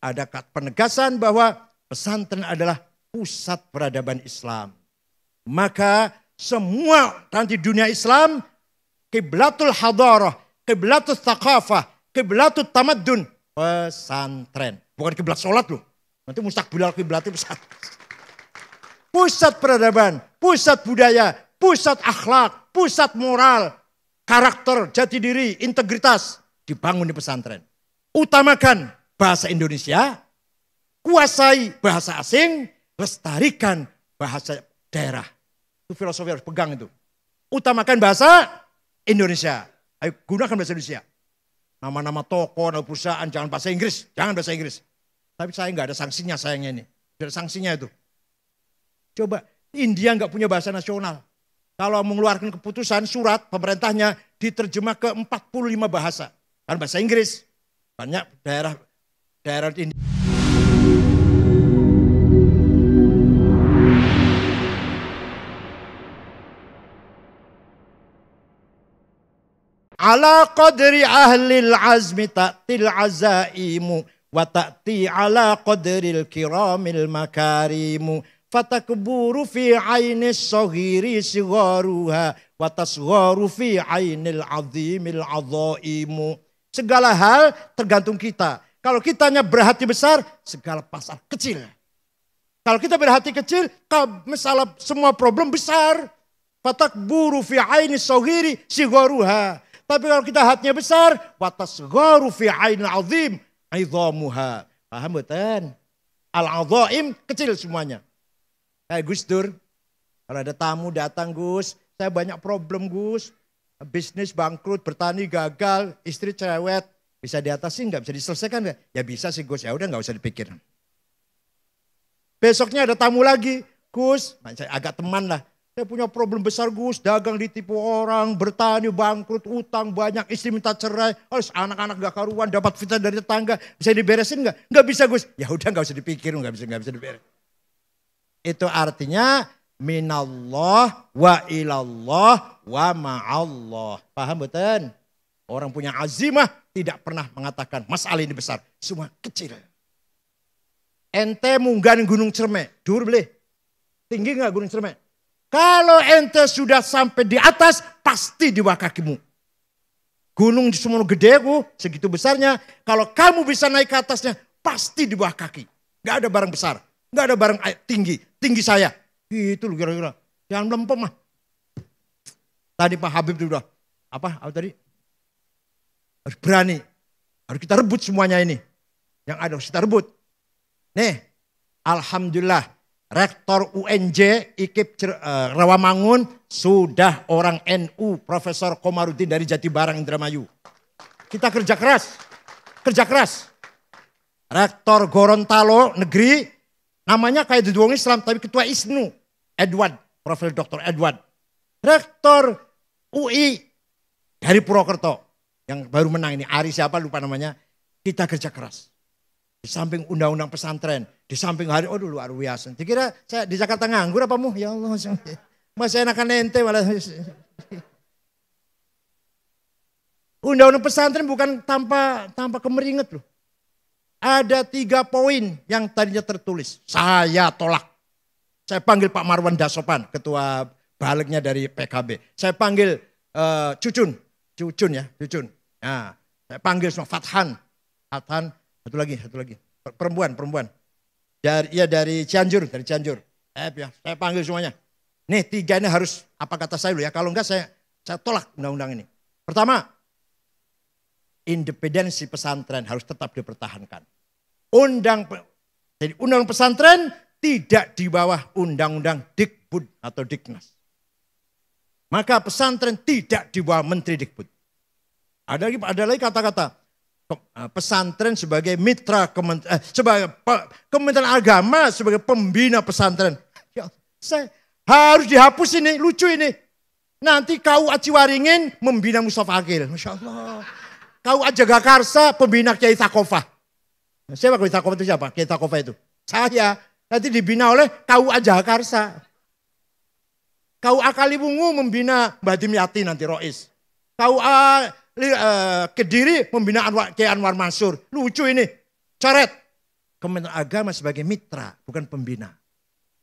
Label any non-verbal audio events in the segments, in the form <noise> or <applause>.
ada penegasan bahwa pesantren adalah pusat peradaban Islam. Maka semua nanti dunia Islam kiblatul hadarah, kiblatul thaqafah, kiblatul tamadun, pesantren. Bukan kiblat sholat loh. Nanti mustakbilal kiblat pesantren. Pusat peradaban, pusat budaya, pusat akhlak, pusat moral, karakter, jati diri, integritas dibangun di pesantren. Utamakan bahasa Indonesia, kuasai bahasa asing, lestarikan bahasa daerah. Itu filosofi harus pegang itu. Utamakan bahasa Indonesia. Ayo gunakan bahasa Indonesia. Nama-nama toko, nama perusahaan, jangan bahasa Inggris. Jangan bahasa Inggris. Tapi saya nggak ada sanksinya sayangnya ini. Tidak ada sanksinya itu. Coba India nggak punya bahasa nasional. Kalau mengeluarkan keputusan surat pemerintahnya diterjemah ke 45 bahasa. Kan bahasa Inggris. Banyak daerah daerah ini. Ala qadri al azmi ta'til azaimu wa ta'ti ala al kiramil makarimu fatakburu fi aini sahiri sigaruha wa tasgharu fi ainil azimil azaimu segala hal tergantung kita kalau kita hanya berhati besar, segala pasar kecil. Kalau kita berhati kecil, masalah semua problem besar. Fatak buru fi aini sohiri goruha. Tapi kalau kita hatinya besar, watas goru fi aini azim aizomuha. Paham betul? al azim kecil semuanya. Kayak Gus Dur, kalau ada tamu datang Gus, saya banyak problem Gus. Bisnis bangkrut, bertani gagal, istri cerewet, bisa diatasi nggak? Bisa diselesaikan nggak? Ya bisa sih Gus. Ya udah nggak usah dipikir. Besoknya ada tamu lagi. Gus, nah, saya agak teman lah. Saya punya problem besar Gus. Dagang ditipu orang, bertani, bangkrut, utang banyak, istri minta cerai. Harus anak-anak gak karuan, dapat fitnah dari tetangga. Bisa diberesin nggak? Nggak bisa Gus. Ya udah nggak usah dipikir, nggak bisa, nggak bisa diberesin. Itu artinya minallah wa ilallah wa ma'allah. Paham betul? Orang punya azimah tidak pernah mengatakan masalah ini besar. Semua kecil. Ente munggan gunung cerme. Dur beli. Tinggi nggak gunung cerme? Kalau ente sudah sampai di atas, pasti di bawah kakimu. Gunung di semua gede ku, segitu besarnya. Kalau kamu bisa naik ke atasnya, pasti di bawah kaki. Gak ada barang besar. Gak ada barang eh, tinggi. Tinggi saya. Itu loh kira-kira. Jangan lempem mah. Tadi Pak Habib itu udah. Apa, apa tadi? Harus berani. Harus kita rebut semuanya ini. Yang ada harus kita rebut. Nih, Alhamdulillah Rektor UNJ IKIP uh, Rawamangun sudah orang NU Profesor Komarudin dari Jatibarang Indramayu. Kita kerja keras, kerja keras. Rektor Gorontalo negeri namanya kayak di Duong Islam tapi ketua ISNU Edward Profesor Dr. Edward. Rektor UI dari Purwokerto yang baru menang ini, Ari siapa lupa namanya, kita kerja keras. Di samping undang-undang pesantren, di samping hari, oh luar biasa. Dikira saya di Jakarta nganggur apa mu? Ya Allah, masih enakan ente malah. Undang-undang pesantren bukan tanpa tanpa kemeringat loh. Ada tiga poin yang tadinya tertulis. Saya tolak. Saya panggil Pak Marwan Dasopan, ketua baliknya dari PKB. Saya panggil uh, Cucun, Cucun ya, Cucun Nah, saya panggil semua Fathan. Fathan, satu lagi, satu lagi. Perempuan, perempuan. Dari, ya dari Cianjur, dari Cianjur. Eh, ya, saya panggil semuanya. Nih tiga ini harus apa kata saya dulu ya. Kalau enggak saya saya tolak undang-undang ini. Pertama, independensi pesantren harus tetap dipertahankan. Undang jadi undang pesantren tidak di bawah undang-undang Dikbud atau Diknas. Maka pesantren tidak di bawah Menteri Dikbud. Ada lagi ada lagi kata-kata eh, pesantren sebagai mitra kementerian eh, sebagai kementerian agama sebagai pembina pesantren. Ya, saya harus dihapus ini, lucu ini. Nanti kau Aciwaringin membina Mustafa Akil. Masya Allah. Kau Karsa pembina Kiai Takofa. Siapa Kiai Takofa itu siapa? Kiai Takofa itu. Saya. Nanti dibina oleh kau Karsa. Kau Akali Bungu membina Mbah Dimyati nanti Rois. Kau A eh, Eh, Kediri pembinaan Anwar, Kiai Anwar Mansur. Lucu ini. Coret. Kementerian Agama sebagai mitra, bukan pembina.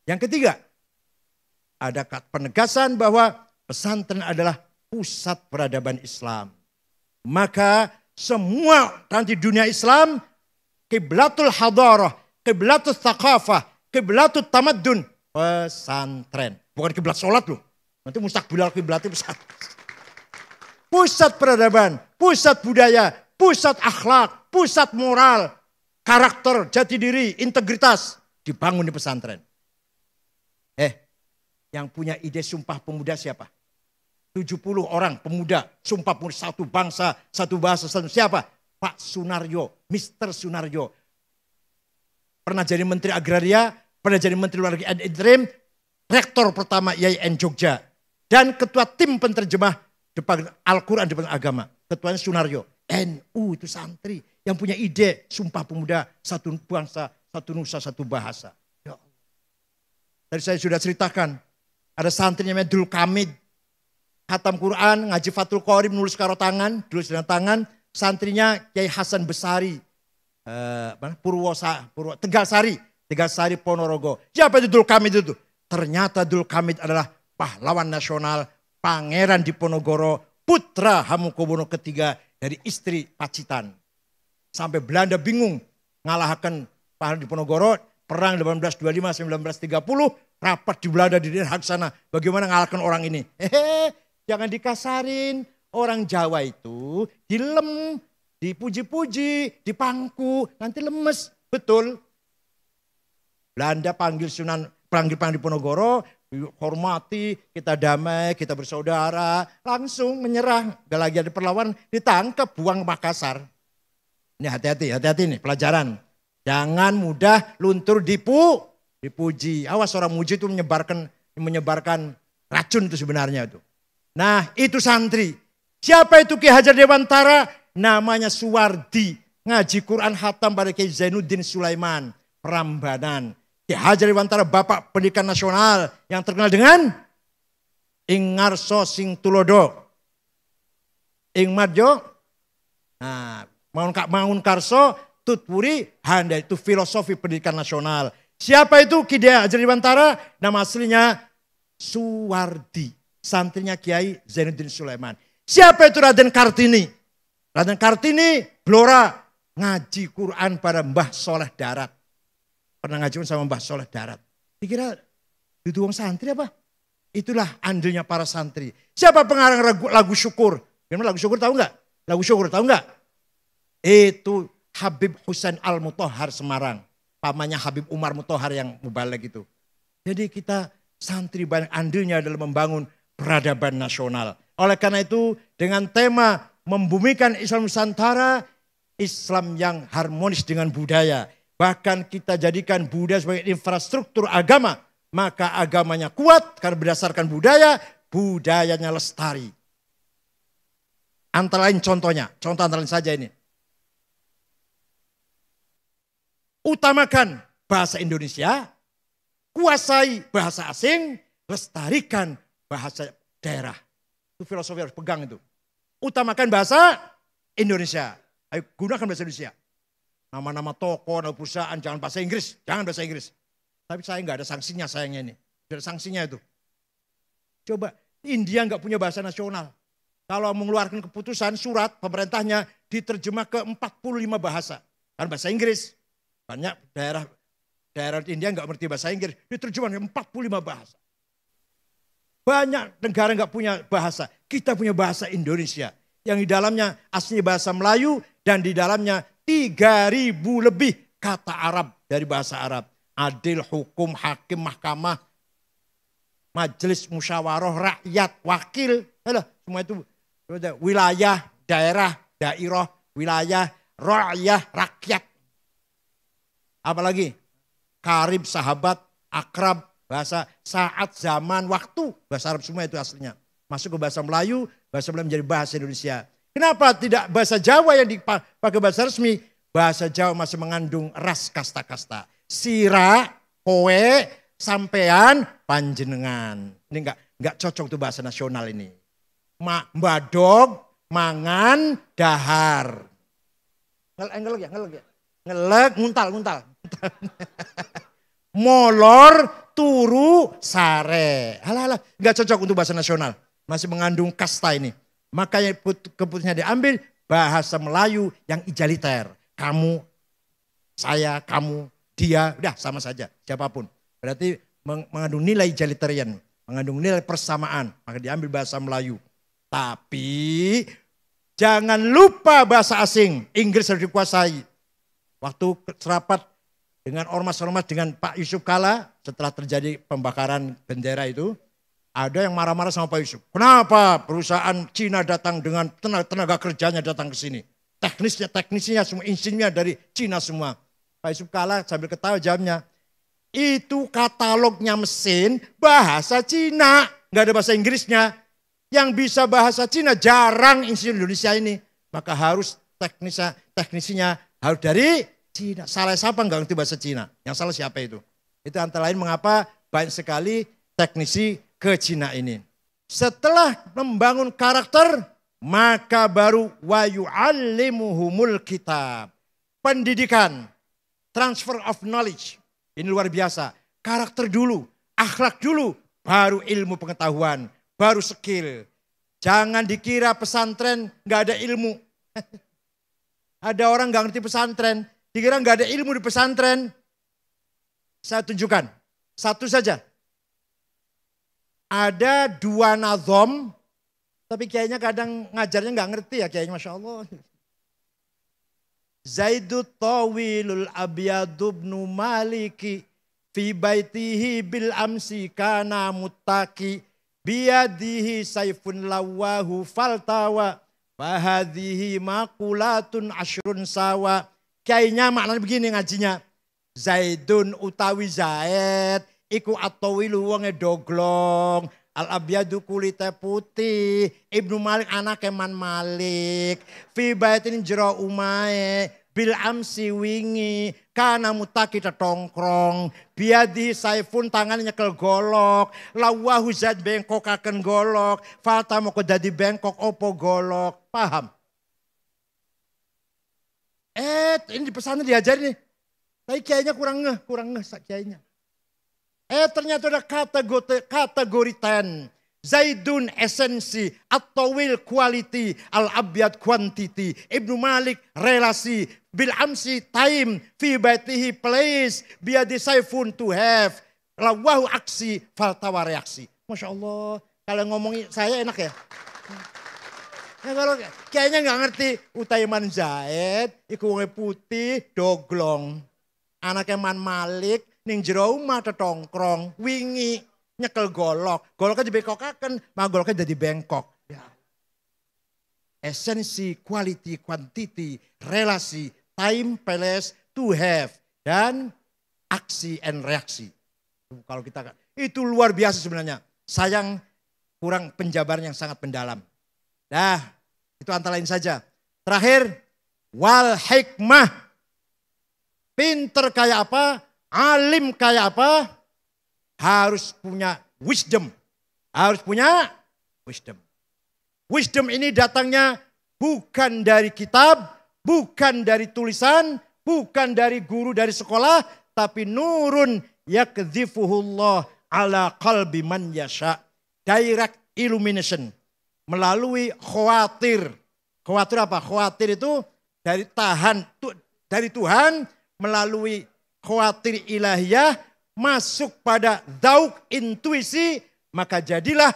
Yang ketiga, ada penegasan bahwa pesantren adalah pusat peradaban Islam. Maka semua nanti dunia Islam, kiblatul hadarah, kiblatul thaqafah, kiblatul tamadun pesantren. Bukan kiblat sholat loh. Nanti mustakbilal kiblatnya pesantren pusat peradaban, pusat budaya, pusat akhlak, pusat moral, karakter, jati diri, integritas dibangun di pesantren. Eh, yang punya ide sumpah pemuda siapa? 70 orang pemuda, sumpah pemuda satu bangsa, satu bahasa, satu siapa? Pak Sunaryo, Mr. Sunaryo. Pernah jadi Menteri Agraria, pernah jadi Menteri Luar Negeri interim, rektor pertama IAIN Jogja, dan ketua tim penerjemah depan Al-Quran, depan agama. Ketuanya Sunario, NU itu santri yang punya ide sumpah pemuda satu bangsa, satu nusa, satu bahasa. Ya. Tadi saya sudah ceritakan, ada santrinya namanya Dul Kamid, Hatam Quran, ngaji Fatul Qorim, nulis karo tangan, tulis dengan tangan. Santrinya Kiai Hasan Besari, eh, Purwosa, Purwo, Tegal Sari Ponorogo. Siapa itu Dul Kamid itu? Ternyata Dul Kamid adalah pahlawan nasional Pangeran Diponegoro, putra Hamengkubuwono ketiga dari istri Pacitan. Sampai Belanda bingung ngalahkan Pangeran Diponegoro, perang 1825-1930, rapat di Belanda di Den Haag sana. Bagaimana ngalahkan orang ini? Hehe, jangan dikasarin. Orang Jawa itu dilem, dipuji-puji, dipangku, nanti lemes. Betul. Belanda panggil Sunan panggil Pangeran Diponegoro, hormati, kita damai, kita bersaudara, langsung menyerah Gak lagi ada perlawan, ditangkap, buang ke Makassar. Ini hati-hati, hati-hati nih pelajaran. Jangan mudah luntur dipu, dipuji. Awas orang muji itu menyebarkan menyebarkan racun itu sebenarnya itu. Nah itu santri. Siapa itu Ki Hajar Dewantara? Namanya Suwardi. Ngaji Quran Hatam pada Ki Zainuddin Sulaiman. Perambanan. Ki Hajar Dewantara Bapak Pendidikan Nasional yang terkenal dengan Ingarso Sing Tulodo. Ing Marjo, nah, Maun, Maun Karso, Tutpuri, Handa itu filosofi pendidikan nasional. Siapa itu Ki Hajar Dewantara? Nama aslinya Suwardi, santrinya Kiai Zainuddin Sulaiman. Siapa itu Raden Kartini? Raden Kartini, Blora, ngaji Quran pada Mbah Soleh Darat. Pernah ngajuin sama Mbah Soleh Darat. Dikira itu uang santri apa? Itulah andilnya para santri. Siapa pengarang lagu, lagu syukur? Memang lagu syukur tahu nggak? Lagu syukur tahu nggak? Itu Habib Husain Al Mutohar Semarang. Pamannya Habib Umar Mutohar yang mubalik itu. Jadi kita santri banyak andilnya dalam membangun peradaban nasional. Oleh karena itu dengan tema membumikan Islam Nusantara, Islam yang harmonis dengan budaya, bahkan kita jadikan budaya sebagai infrastruktur agama, maka agamanya kuat karena berdasarkan budaya, budayanya lestari. Antara lain contohnya, contoh antara lain saja ini. Utamakan bahasa Indonesia, kuasai bahasa asing, lestarikan bahasa daerah. Itu filosofi harus pegang itu. Utamakan bahasa Indonesia. Ayo gunakan bahasa Indonesia. Nama-nama toko, nama perusahaan, jangan bahasa Inggris, jangan bahasa Inggris. Tapi saya nggak ada sanksinya sayangnya ini. Tidak ada sanksinya itu. Coba India nggak punya bahasa nasional. Kalau mengeluarkan keputusan surat pemerintahnya diterjemah ke 45 bahasa. Kan bahasa Inggris. Banyak daerah daerah India nggak ngerti bahasa Inggris. Diterjemah ke 45 bahasa. Banyak negara nggak punya bahasa. Kita punya bahasa Indonesia. Yang di dalamnya asli bahasa Melayu dan di dalamnya 3000 lebih kata Arab dari bahasa Arab. Adil, hukum, hakim, mahkamah, majelis musyawarah, rakyat, wakil. Halo, semua itu wilayah, daerah, dairah, wilayah, rakyat, rakyat. Apalagi karib, sahabat, akrab, bahasa saat, zaman, waktu. Bahasa Arab semua itu aslinya. Masuk ke bahasa Melayu, bahasa Melayu menjadi bahasa Indonesia. Kenapa tidak bahasa Jawa yang dipakai bahasa resmi? Bahasa Jawa masih mengandung ras kasta-kasta. Sira, kowe, sampean, panjenengan. Ini enggak, enggak cocok tuh bahasa nasional ini. Ma, mbadog, mangan, dahar. Ngel, ngelek ya, ngelek ya. Ngelek, nguntal, nguntal. <laughs> Molor, turu, sare. Alah, alah, enggak cocok untuk bahasa nasional. Masih mengandung kasta ini. Makanya keputusannya diambil bahasa Melayu yang ijaliter. Kamu, saya, kamu, dia, udah sama saja siapapun. Berarti mengandung nilai ijaliterian, mengandung nilai persamaan. Maka diambil bahasa Melayu. Tapi jangan lupa bahasa asing. Inggris harus dikuasai. Waktu serapat dengan ormas-ormas dengan Pak Yusuf Kala setelah terjadi pembakaran bendera itu ada yang marah-marah sama Pak Yusuf. Kenapa perusahaan Cina datang dengan tenaga, tenaga kerjanya datang ke sini? Teknisnya, teknisnya, semua insinyurnya dari Cina semua. Pak Yusuf kalah sambil ketawa jamnya. Itu katalognya mesin bahasa Cina. Gak ada bahasa Inggrisnya. Yang bisa bahasa Cina jarang insinyur Indonesia ini. Maka harus teknisnya, teknisinya harus dari Cina. Salah siapa nggak ngerti bahasa Cina? Yang salah siapa itu? Itu antara lain mengapa banyak sekali teknisi ke Cina ini. Setelah membangun karakter, maka baru wayu alimuhumul kitab. Pendidikan, transfer of knowledge. Ini luar biasa. Karakter dulu, akhlak dulu, baru ilmu pengetahuan, baru skill. Jangan dikira pesantren nggak ada ilmu. <laughs> ada orang nggak ngerti pesantren, dikira nggak ada ilmu di pesantren. Saya tunjukkan, satu saja. Ada dua nazom, tapi kayaknya kadang ngajarnya nggak ngerti ya kayaknya Masya Allah. Zaidu tawilul abyadubnu maliki fi baitihi bil amsi kana mutaki biadihi saifun lawahu faltawa fahadihi makulatun ashrun sawa. Kayaknya maknanya begini ngajinya. Zaidun utawi Zaid iku atawilu wong wonge doglong, Al abyadu kulite putih, Ibnu Malik anak Eman Malik, fi baitin jero umae, bil amsi wingi, kana mutaki tongkrong. biadi saifun tangannya nyekel golok, lawahu zat akan golok, falta moko jadi bengkok opo golok, paham? Eh, ini pesannya diajar nih. Tapi kayaknya kurang ngeh, kurang ngeh kayaknya. Eh ternyata ada kategori, kategori ten. Zaidun esensi, atau will quality, Al-Abyad quantity, Ibnu Malik relasi, Bil Amsi time, Fi baitihi place, Biadi saifun to have, Lawahu aksi, Faltawa reaksi. Masya Allah, kalau ngomongin saya enak ya. Ya kalau kayaknya nggak ngerti Utaiman Zaid, iku putih, doglong. Anaknya Man Malik, ning jero omah tetongkrong wingi nyekel golok. Goloknya kan? mah goloknya jadi bengkok. Ya. Esensi, quality, quantity, relasi, time, place, to have. Dan aksi and reaksi. Kalau kita itu luar biasa sebenarnya. Sayang kurang penjabaran yang sangat mendalam. Nah, itu antara lain saja. Terakhir, wal hikmah. Pinter kayak apa? Alim kayak apa? Harus punya wisdom. Harus punya wisdom. Wisdom ini datangnya bukan dari kitab, bukan dari tulisan, bukan dari guru dari sekolah, tapi nurun yakzifuhullah ala qalbi man yasha. Direct illumination. Melalui khawatir. Khawatir apa? Khawatir itu dari tahan dari Tuhan melalui khawatir ilahiyah masuk pada dauk intuisi, maka jadilah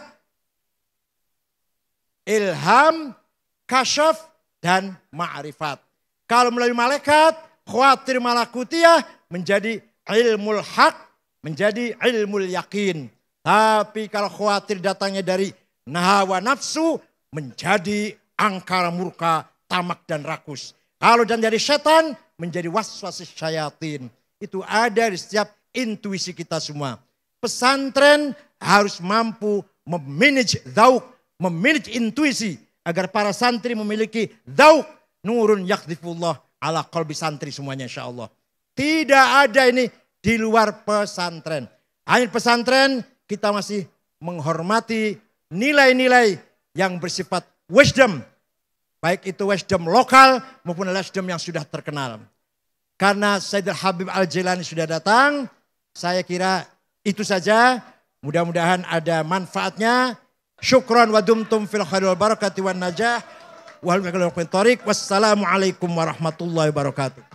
ilham, kasyaf, dan ma'rifat. Kalau melalui malaikat, khawatir malakutiyah menjadi ilmu hak, menjadi ilmu yakin. Tapi kalau khawatir datangnya dari nahwa nafsu, menjadi angkara murka, tamak dan rakus. Kalau dan dari setan, menjadi waswas syayatin. Itu ada di setiap intuisi kita semua. Pesantren harus mampu memanage dauk, memanage intuisi agar para santri memiliki dauk nurun yakdifullah ala kolbi santri semuanya insya Allah. Tidak ada ini di luar pesantren. Akhir pesantren kita masih menghormati nilai-nilai yang bersifat wisdom. Baik itu wisdom lokal maupun wisdom yang sudah terkenal. Karena Sayyidul Habib Al-Jilani sudah datang, saya kira itu saja. Mudah-mudahan ada manfaatnya. Syukran wa dumtum fil khairul barakati wan najah. Wassalamualaikum warahmatullahi wabarakatuh.